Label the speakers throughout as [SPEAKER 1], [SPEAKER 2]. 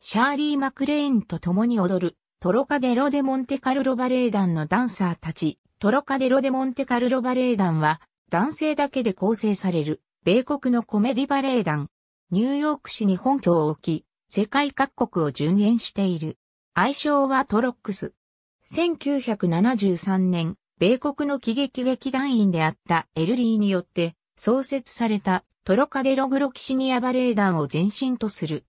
[SPEAKER 1] シャーリー・マクレインと共に踊る、トロカデロデモンテカルロバレエ団のダンサーたち、トロカデロデモンテカルロバレエ団は、男性だけで構成される、米国のコメディバレエ団。ニューヨーク市に本拠を置き、世界各国を巡演している。愛称はトロックス。1973年、米国の喜劇劇団員であったエルリーによって創設されたトロカデログロキシニアバレエ団を前身とする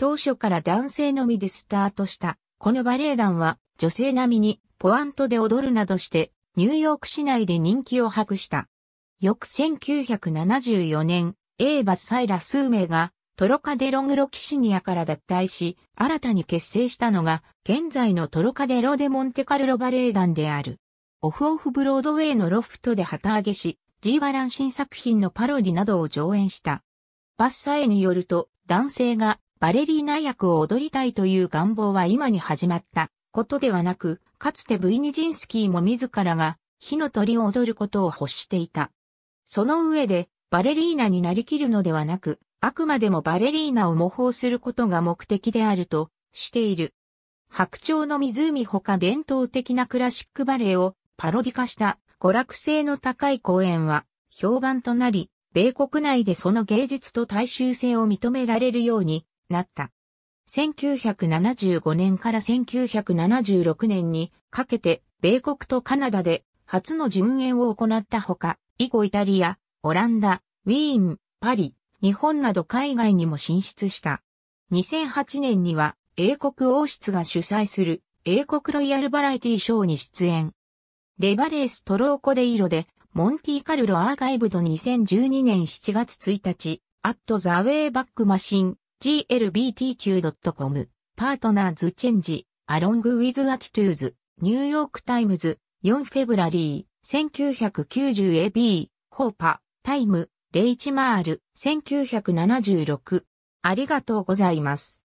[SPEAKER 1] 当初から男性のみでスタートした、このバレエ団は女性並みにポアントで踊るなどしてニューヨーク市内で人気を博した。翌1974年、エーバス・サイラ・スーメイがトロカデログロキシニアから脱退し、新たに結成したのが、現在のトロカデロデモンテカルロバレエ団である。オフオフブロードウェイのロフトで旗揚げし、ジーバラン新作品のパロディなどを上演した。バッサエによると、男性がバレリーナ役を踊りたいという願望は今に始まったことではなく、かつてブイニジンスキーも自らが火の鳥を踊ることを欲していた。その上で、バレリーナになりきるのではなく、あくまでもバレリーナを模倣することが目的であるとしている。白鳥の湖ほか伝統的なクラシックバレエをパロディ化した娯楽性の高い公演は評判となり、米国内でその芸術と大衆性を認められるようになった。1975年から1976年にかけて米国とカナダで初の巡演を行ったほか、以後イタリア、オランダ、ウィーン、パリ、日本など海外にも進出した。2008年には英国王室が主催する英国ロイヤルバラエティショーに出演。レバレーストローコデイロでモンティカルロアーカイブド2012年7月1日、アットザウェイバックマシン glbtq.com パートナーズチェンジアロングウィズアティトゥーズニューヨークタイムズ4フェブラリー 1990AB ホーパタイムレイチマール1976ありがとうございます。